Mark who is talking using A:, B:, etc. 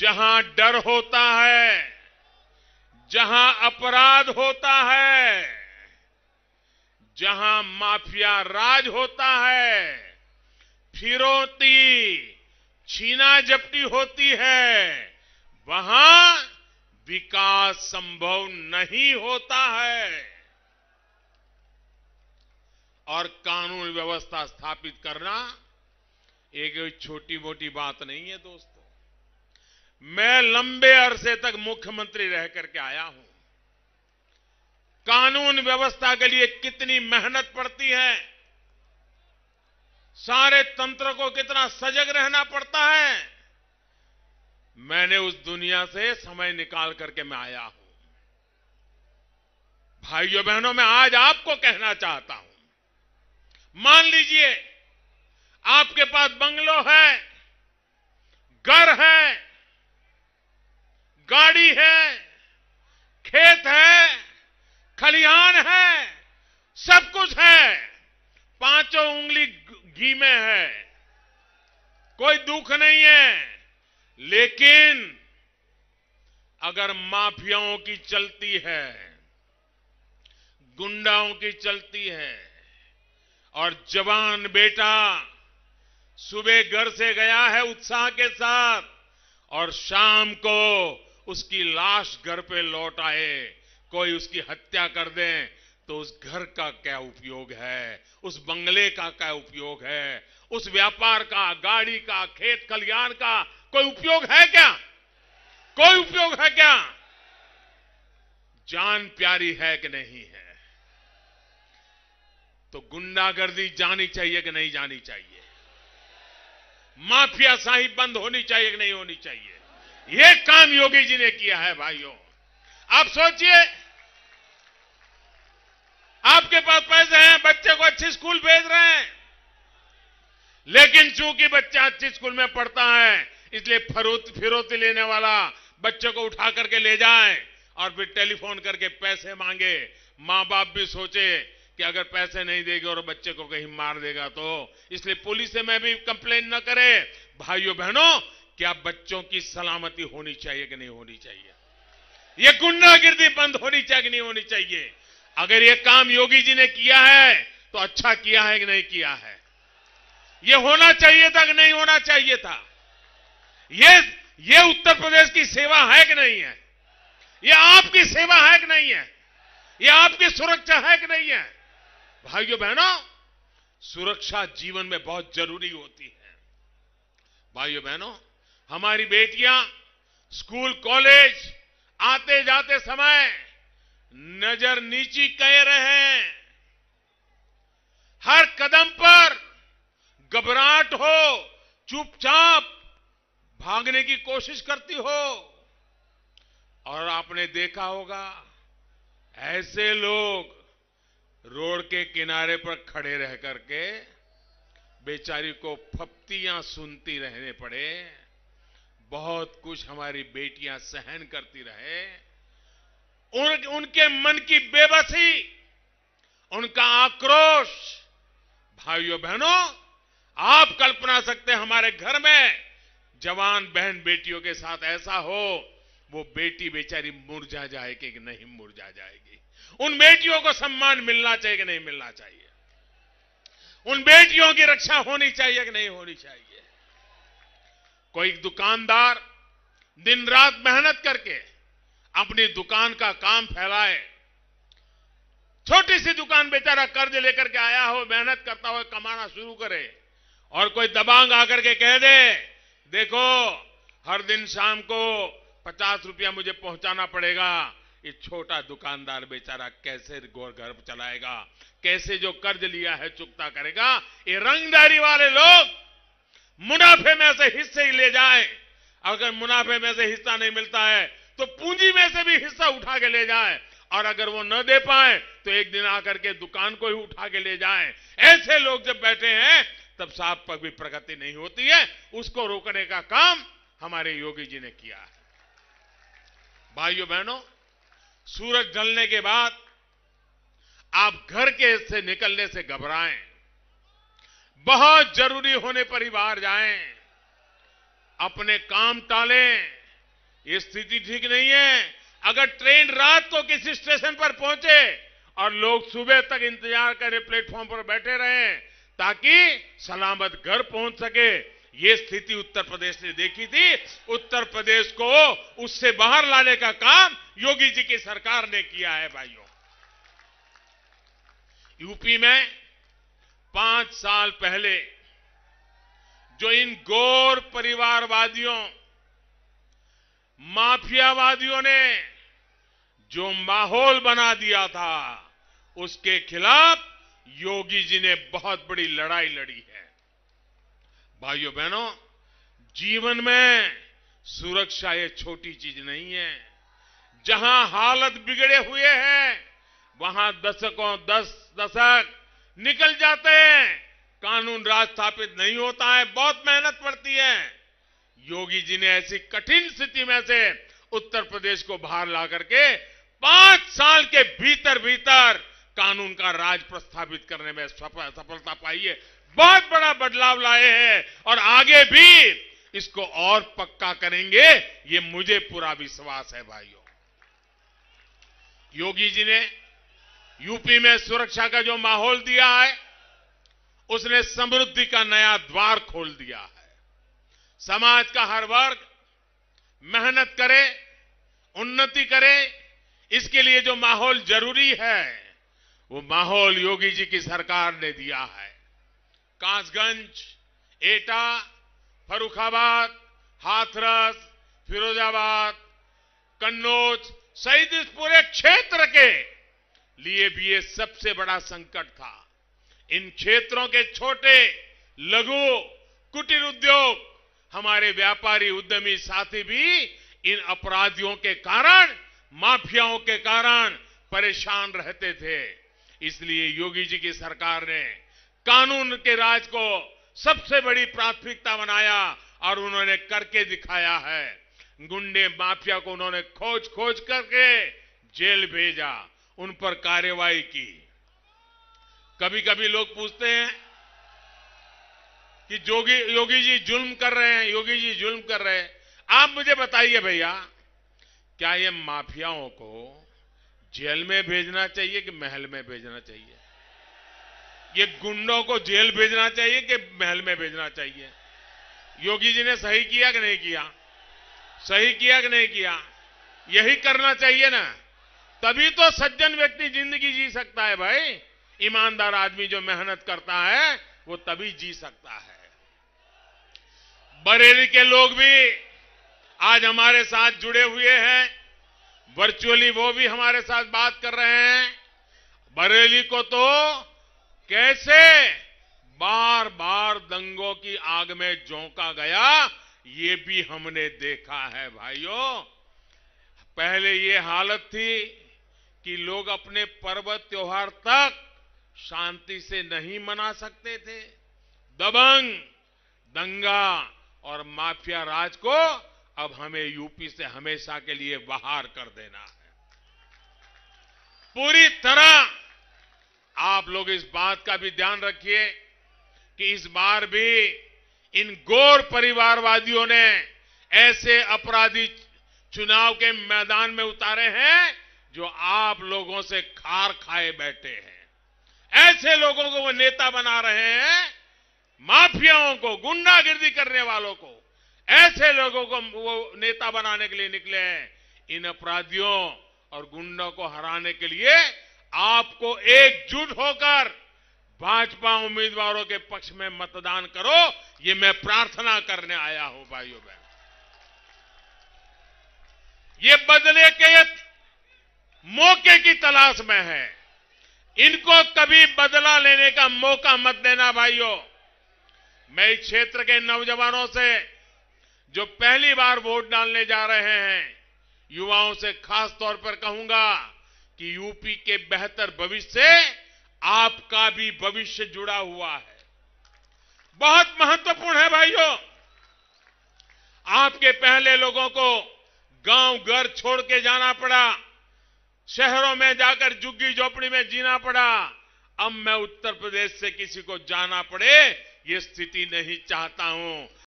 A: जहां डर होता है जहां अपराध होता है जहां माफिया राज होता है फिरौती छीना झपटी होती है वहां विकास संभव नहीं होता है और कानून व्यवस्था स्थापित करना एक छोटी मोटी बात नहीं है दोस्तों मैं लंबे अरसे तक मुख्यमंत्री रह करके आया हूं कानून व्यवस्था के लिए कितनी मेहनत पड़ती है सारे तंत्र को कितना सजग रहना पड़ता है मैंने उस दुनिया से समय निकाल करके मैं आया हूं भाइयों बहनों मैं आज आपको कहना चाहता हूं मान लीजिए आपके पास बंगलो है घर है गाड़ी है खेत है खलिहान है सब कुछ है पांचों उंगली घी में है कोई दुख नहीं है लेकिन अगर माफियाओं की चलती है गुंडाओं की चलती है और जवान बेटा सुबह घर से गया है उत्साह के साथ और शाम को उसकी लाश घर पे लौट आए कोई उसकी हत्या कर दे तो उस घर का क्या उपयोग है उस बंगले का क्या उपयोग है उस व्यापार का गाड़ी का खेत कल्याण का कोई उपयोग है क्या कोई उपयोग है क्या जान प्यारी है कि नहीं है तो गुंडागर्दी जानी चाहिए कि नहीं जानी चाहिए माफिया साहिब बंद होनी चाहिए कि नहीं होनी चाहिए ये काम योगी जी ने किया है भाइयों आप सोचिए आपके पास पैसे हैं बच्चे को अच्छे स्कूल भेज रहे हैं लेकिन चूंकि बच्चा अच्छे स्कूल में पढ़ता है इसलिए फरोत फिरौती लेने वाला बच्चे को उठा करके ले जाए और फिर टेलीफोन करके पैसे मांगे मां बाप भी सोचे कि अगर पैसे नहीं देगी और बच्चे को कहीं मार देगा तो इसलिए पुलिस से मैं भी कंप्लेन न करे भाइयों बहनों क्या बच्चों की सलामती होनी चाहिए कि नहीं होनी चाहिए ये गुंडागिर्दी बंद होनी चाहिए कि नहीं होनी चाहिए अगर ये काम योगी जी ने किया है तो अच्छा किया है कि नहीं किया है ये होना चाहिए था कि नहीं होना चाहिए था ये ये उत्तर प्रदेश की सेवा है कि नहीं है ये आपकी सेवा है कि नहीं है ये आपकी सुरक्षा है कि नहीं है भाइयों बहनों सुरक्षा जीवन में बहुत जरूरी होती है भाइयों बहनों हमारी बेटियां स्कूल कॉलेज आते जाते समय नजर नीची कह रहे हैं हर कदम पर घबराहट हो चुपचाप भागने की कोशिश करती हो और आपने देखा होगा ऐसे लोग रोड के किनारे पर खड़े रह करके बेचारी को फप्तियां सुनती रहने पड़े बहुत कुछ हमारी बेटियां सहन करती रहे उन, उनके मन की बेबसी उनका आक्रोश भाइयों बहनों आप कल्पना सकते हैं हमारे घर में जवान बहन बेटियों के साथ ऐसा हो वो बेटी बेचारी मुरझा जाएगी कि नहीं मुरझा जाएगी उन बेटियों को सम्मान मिलना चाहिए कि नहीं मिलना चाहिए उन बेटियों की रक्षा होनी चाहिए कि नहीं होनी चाहिए कोई दुकानदार दिन रात मेहनत करके अपनी दुकान का काम फैलाए छोटी सी दुकान बेचारा कर्ज लेकर के आया हो मेहनत करता हो कमाना शुरू करे और कोई दबांग आकर के कह दे देखो हर दिन शाम को पचास रुपया मुझे पहुंचाना पड़ेगा ये छोटा दुकानदार बेचारा कैसे गोर घर चलाएगा कैसे जो कर्ज लिया है चुकता करेगा ये रंगदारी वाले लोग मुनाफे में से हिस्से ही ले जाए अगर मुनाफे में से हिस्सा नहीं मिलता है तो पूंजी में से भी हिस्सा उठा के ले जाए और अगर वो न दे पाए तो एक दिन आकर के दुकान को ही उठा के ले जाए ऐसे लोग जब बैठे हैं तब साहब पर भी प्रगति नहीं होती है उसको रोकने का काम हमारे योगी जी ने किया है भाइयों बहनों सूरज ढलने के बाद आप घर के से निकलने से घबराएं बहुत जरूरी होने पर ही बाहर जाएं, अपने काम टालें ये स्थिति ठीक नहीं है अगर ट्रेन रात को किसी स्टेशन पर पहुंचे और लोग सुबह तक इंतजार करें प्लेटफॉर्म पर बैठे रहें ताकि सलामत घर पहुंच सके ये स्थिति उत्तर प्रदेश ने देखी थी उत्तर प्रदेश को उससे बाहर लाने का काम योगी जी की सरकार ने किया है भाइयों यूपी में पांच साल पहले जो इन गौर परिवारवादियों माफियावादियों ने जो माहौल बना दिया था उसके खिलाफ योगी जी ने बहुत बड़ी लड़ाई लड़ी है भाइयों बहनों जीवन में सुरक्षा ये छोटी चीज नहीं है जहां हालत बिगड़े हुए हैं वहां दशकों दस दशक निकल जाते हैं कानून राज स्थापित नहीं होता है बहुत मेहनत पड़ती है योगी जी ने ऐसी कठिन स्थिति में से उत्तर प्रदेश को बाहर ला करके पांच साल के भीतर भीतर कानून का राज प्रस्थापित करने में सफलता पाई है बहुत बड़ा बदलाव लाए हैं और आगे भी इसको और पक्का करेंगे ये मुझे पूरा विश्वास है भाइयों योगी जी ने यूपी में सुरक्षा का जो माहौल दिया है उसने समृद्धि का नया द्वार खोल दिया है समाज का हर वर्ग मेहनत करे उन्नति करे इसके लिए जो माहौल जरूरी है वो माहौल योगी जी की सरकार ने दिया है कासगंज एटा फरुखाबाद हाथरस फिरोजाबाद कन्नौज सहित इस पूरे क्षेत्र के लिए भी ये सबसे बड़ा संकट था इन क्षेत्रों के छोटे लघु कुटीर उद्योग हमारे व्यापारी उद्यमी साथी भी इन अपराधियों के कारण माफियाओं के कारण परेशान रहते थे इसलिए योगी जी की सरकार ने कानून के राज को सबसे बड़ी प्राथमिकता बनाया और उन्होंने करके दिखाया है गुंडे माफिया को उन्होंने खोज खोज करके जेल भेजा उन पर कार्रवाई की कभी कभी लोग पूछते हैं कि जोगी योगी जी जुल्म कर रहे हैं योगी जी जुल्म कर रहे हैं आप मुझे बताइए भैया क्या ये माफियाओं को जेल में भेजना चाहिए कि महल में भेजना चाहिए ये गुंडों को जेल भेजना चाहिए कि महल में भेजना चाहिए योगी जी ने सही किया कि नहीं किया सही किया कि नहीं किया यही करना चाहिए ना तभी तो सज्जन व्यक्ति जिंदगी जी सकता है भाई ईमानदार आदमी जो मेहनत करता है वो तभी जी सकता है बरेली के लोग भी आज हमारे साथ जुड़े हुए हैं वर्चुअली वो भी हमारे साथ बात कर रहे हैं बरेली को तो कैसे बार बार दंगों की आग में झोंका गया ये भी हमने देखा है भाइयों पहले ये हालत थी कि लोग अपने पर्व त्योहार तक शांति से नहीं मना सकते थे दबंग दंगा और माफिया राज को अब हमें यूपी से हमेशा के लिए बाहर कर देना है पूरी तरह आप लोग इस बात का भी ध्यान रखिए कि इस बार भी इन गौर परिवारवादियों ने ऐसे अपराधी चुनाव के मैदान में उतारे हैं जो आप लोगों से खार खाए बैठे हैं ऐसे लोगों को वो नेता बना रहे हैं माफियाओं को गुंडागिर्दी करने वालों को ऐसे लोगों को वो नेता बनाने के लिए निकले हैं इन अपराधियों और गुंडों को हराने के लिए आपको एकजुट होकर भाजपा उम्मीदवारों के पक्ष में मतदान करो ये मैं प्रार्थना करने आया हूं भाइयों बहन ये बदले के ये मौके की तलाश में है इनको कभी बदला लेने का मौका मत देना भाइयों मैं इस क्षेत्र के नौजवानों से जो पहली बार वोट डालने जा रहे हैं युवाओं से खास तौर पर कहूंगा कि यूपी के बेहतर भविष्य से आपका भी भविष्य जुड़ा हुआ है बहुत महत्वपूर्ण है भाइयों आपके पहले लोगों को गांव घर छोड़ के जाना पड़ा शहरों में जाकर झुग्गी झोपड़ी में जीना पड़ा अब मैं उत्तर प्रदेश से किसी को जाना पड़े ये स्थिति नहीं चाहता हूं